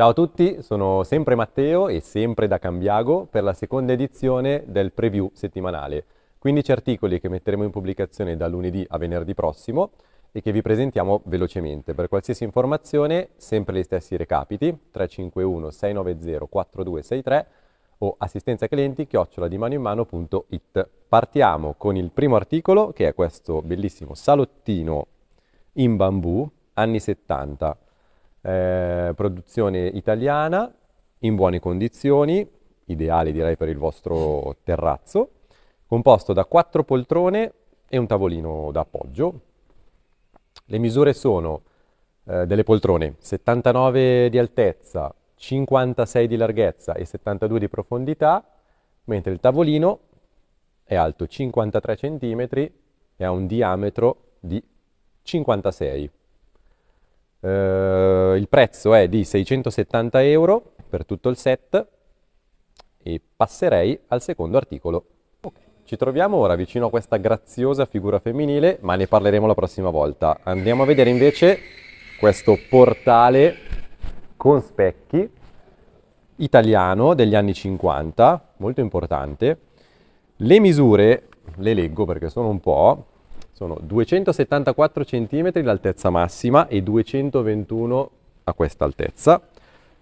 Ciao a tutti, sono sempre Matteo e sempre da Cambiago per la seconda edizione del preview settimanale. 15 articoli che metteremo in pubblicazione da lunedì a venerdì prossimo e che vi presentiamo velocemente. Per qualsiasi informazione, sempre gli stessi recapiti, 351 690 4263 o assistenza clienti chiocciola Partiamo con il primo articolo che è questo bellissimo salottino in bambù anni 70 eh, produzione italiana, in buone condizioni, ideale direi per il vostro terrazzo, composto da quattro poltrone e un tavolino d'appoggio. Le misure sono eh, delle poltrone 79 di altezza, 56 di larghezza e 72 di profondità, mentre il tavolino è alto 53 cm e ha un diametro di 56 eh, il prezzo è di 670 euro per tutto il set e passerei al secondo articolo. Okay. Ci troviamo ora vicino a questa graziosa figura femminile, ma ne parleremo la prossima volta. Andiamo a vedere invece questo portale con specchi italiano degli anni 50, molto importante. Le misure, le leggo perché sono un po', sono 274 cm l'altezza massima e 221 a questa altezza,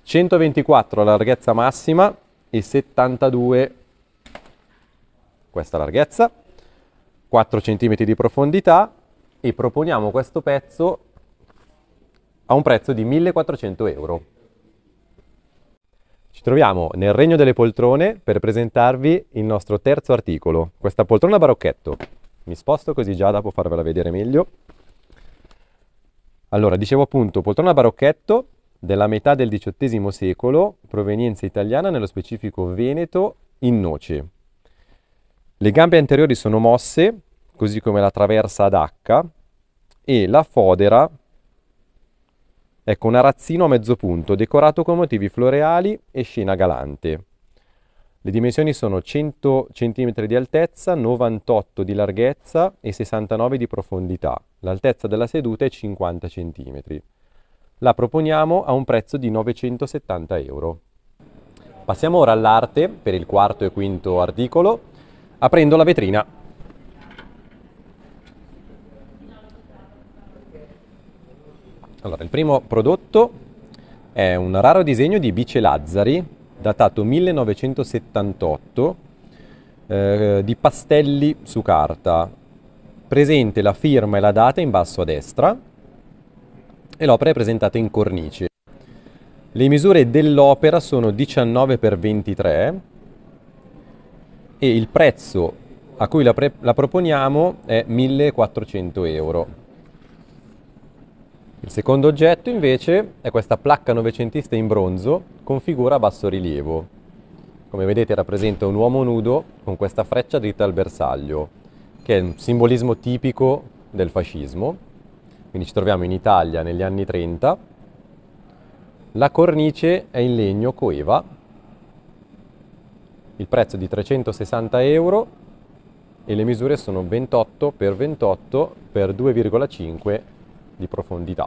124 larghezza massima e 72 questa larghezza, 4 cm di profondità e proponiamo questo pezzo a un prezzo di 1400 euro. Ci troviamo nel regno delle poltrone per presentarvi il nostro terzo articolo, questa poltrona barocchetto. Mi sposto così Giada può farvela vedere meglio. Allora, dicevo appunto, poltrona barocchetto della metà del XVIII secolo, provenienza italiana, nello specifico veneto, in noce. Le gambe anteriori sono mosse, così come la traversa ad H, e la fodera, ecco, un arazzino a mezzo punto, decorato con motivi floreali e scena galante. Le dimensioni sono 100 cm di altezza, 98 di larghezza e 69 di profondità. L'altezza della seduta è 50 cm. La proponiamo a un prezzo di 970 euro. Passiamo ora all'arte per il quarto e quinto articolo, aprendo la vetrina. Allora, il primo prodotto è un raro disegno di Bice Lazzari, datato 1978, eh, di pastelli su carta, presente la firma e la data in basso a destra e l'opera è presentata in cornice. Le misure dell'opera sono 19x23 e il prezzo a cui la, la proponiamo è 1400 euro. Il secondo oggetto invece è questa placca novecentista in bronzo con figura a basso rilievo. Come vedete rappresenta un uomo nudo con questa freccia dritta al bersaglio che è un simbolismo tipico del fascismo, quindi ci troviamo in Italia negli anni 30, la cornice è in legno coeva, il prezzo è di 360 euro e le misure sono 28 x 28 x 2,5 di profondità.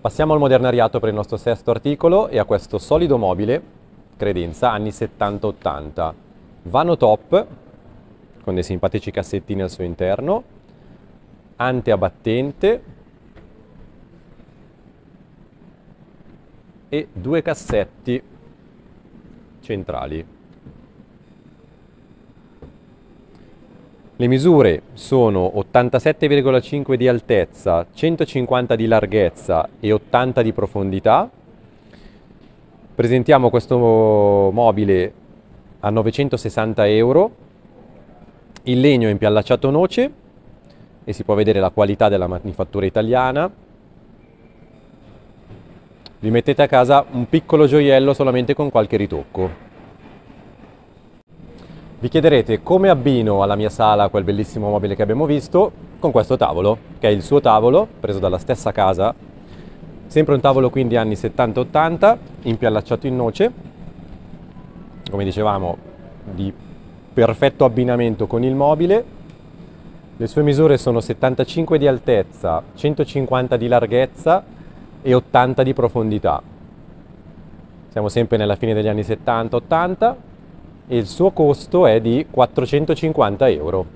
Passiamo al modernariato per il nostro sesto articolo e a questo solido mobile, credenza, anni 70-80. Vano top, con dei simpatici cassettini al suo interno, anteabbattente e due cassetti centrali. Le misure sono 87,5 di altezza, 150 di larghezza e 80 di profondità. Presentiamo questo mobile a 960 euro il legno è impiallacciato noce e si può vedere la qualità della manifattura italiana. Vi mettete a casa un piccolo gioiello solamente con qualche ritocco. Vi chiederete come abbino alla mia sala quel bellissimo mobile che abbiamo visto con questo tavolo, che è il suo tavolo, preso dalla stessa casa, sempre un tavolo quindi anni 70-80, impiallacciato in noce, come dicevamo di perfetto abbinamento con il mobile. Le sue misure sono 75 di altezza, 150 di larghezza e 80 di profondità. Siamo sempre nella fine degli anni 70-80 e il suo costo è di 450 euro.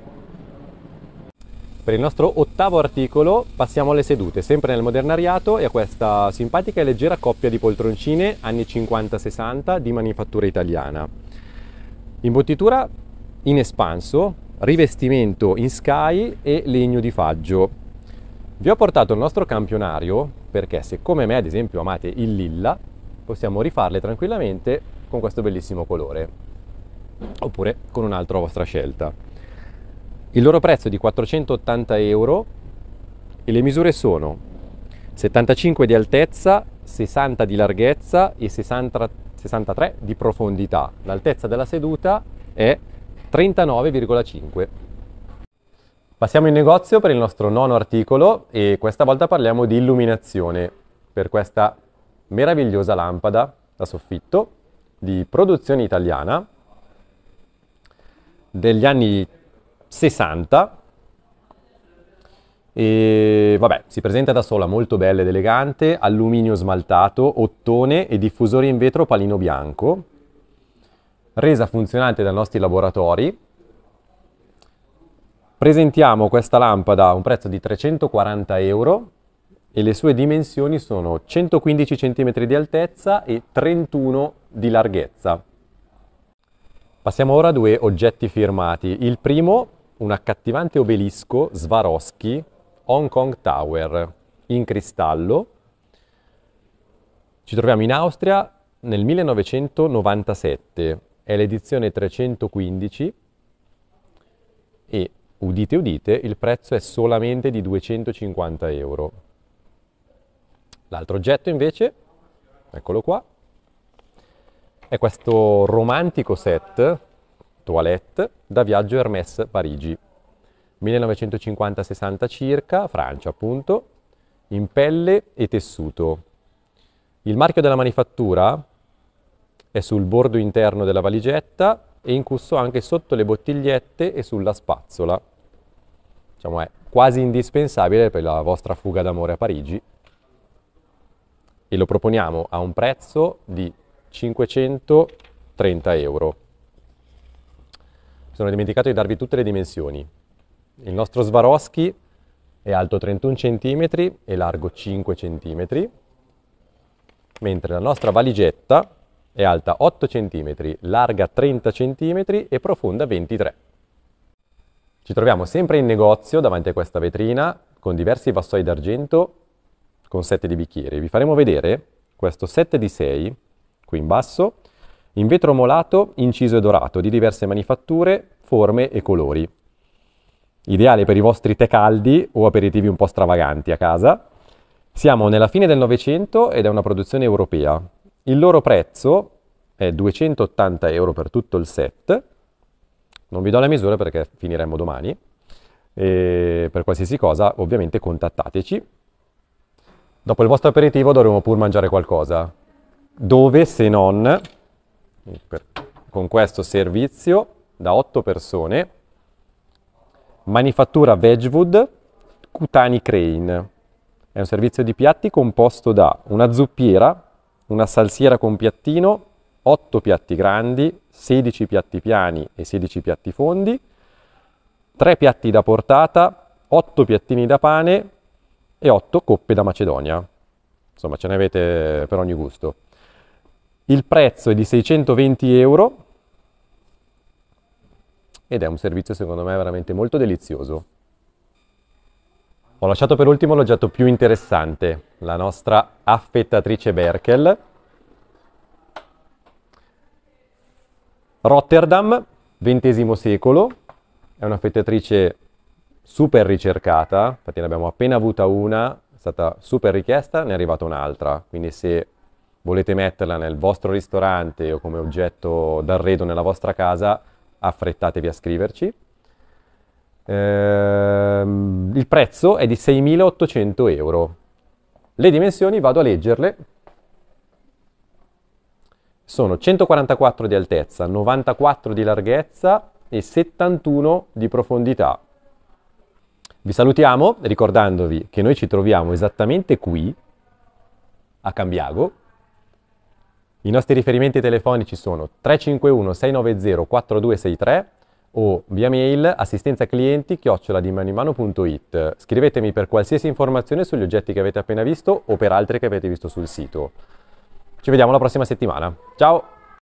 Per il nostro ottavo articolo passiamo alle sedute, sempre nel modernariato e a questa simpatica e leggera coppia di poltroncine anni 50-60 di manifattura italiana. Imbottitura in espanso, rivestimento in sky e legno di faggio. Vi ho portato il nostro campionario perché se come me ad esempio amate il lilla, possiamo rifarle tranquillamente con questo bellissimo colore, oppure con un'altra vostra scelta. Il loro prezzo è di 480 euro e le misure sono 75 di altezza, 60 di larghezza e 60, 63 di profondità. L'altezza della seduta è 39,5. Passiamo in negozio per il nostro nono articolo e questa volta parliamo di illuminazione per questa meravigliosa lampada da soffitto di produzione italiana degli anni 60 e vabbè, si presenta da sola molto bella ed elegante, alluminio smaltato, ottone e diffusore in vetro palino bianco resa funzionante dai nostri laboratori. Presentiamo questa lampada a un prezzo di 340 euro e le sue dimensioni sono 115 cm di altezza e 31 di larghezza. Passiamo ora a due oggetti firmati. Il primo, un accattivante obelisco Swarovski Hong Kong Tower in cristallo. Ci troviamo in Austria nel 1997 è l'edizione 315 e, udite udite, il prezzo è solamente di 250 euro. L'altro oggetto invece, eccolo qua, è questo romantico set, toilette, da viaggio Hermès Parigi. 1950-60 circa, Francia appunto, in pelle e tessuto. Il marchio della manifattura è sul bordo interno della valigetta e incusso anche sotto le bottigliette e sulla spazzola. Diciamo è quasi indispensabile per la vostra fuga d'amore a Parigi e lo proponiamo a un prezzo di 530 euro. Mi sono dimenticato di darvi tutte le dimensioni. Il nostro Swarovski è alto 31 cm e largo 5 cm, mentre la nostra valigetta è alta 8 cm, larga 30 cm e profonda 23 ci troviamo sempre in negozio davanti a questa vetrina con diversi vassoi d'argento con sette di bicchieri. Vi faremo vedere questo set di 6 qui in basso in vetro molato inciso e dorato di diverse manifatture, forme e colori. Ideale per i vostri tè caldi o aperitivi un po' stravaganti a casa. Siamo nella fine del Novecento ed è una produzione europea. Il loro prezzo è 280 euro per tutto il set, non vi do la misura perché finiremo domani, e per qualsiasi cosa ovviamente contattateci. Dopo il vostro aperitivo dovremo pur mangiare qualcosa, dove se non con questo servizio da 8 persone, manifattura Wedgwood Cutani Crane. È un servizio di piatti composto da una zuppiera una salsiera con piattino, 8 piatti grandi, 16 piatti piani e 16 piatti fondi, 3 piatti da portata, 8 piattini da pane e 8 coppe da Macedonia. Insomma, ce ne avete per ogni gusto. Il prezzo è di 620 euro ed è un servizio secondo me veramente molto delizioso. Ho lasciato per ultimo l'oggetto più interessante, la nostra affettatrice Berkel. Rotterdam, XX secolo, è un'affettatrice super ricercata, infatti ne abbiamo appena avuta una, è stata super richiesta, ne è arrivata un'altra, quindi se volete metterla nel vostro ristorante o come oggetto d'arredo nella vostra casa, affrettatevi a scriverci. Ehm il prezzo è di 6.800 euro. Le dimensioni vado a leggerle. Sono 144 di altezza, 94 di larghezza e 71 di profondità. Vi salutiamo ricordandovi che noi ci troviamo esattamente qui, a Cambiago. I nostri riferimenti telefonici sono 351 690 4263 o via mail assistenza clienti chiocciola chiocciolaDimanimano.it. Scrivetemi per qualsiasi informazione sugli oggetti che avete appena visto o per altri che avete visto sul sito. Ci vediamo la prossima settimana. Ciao!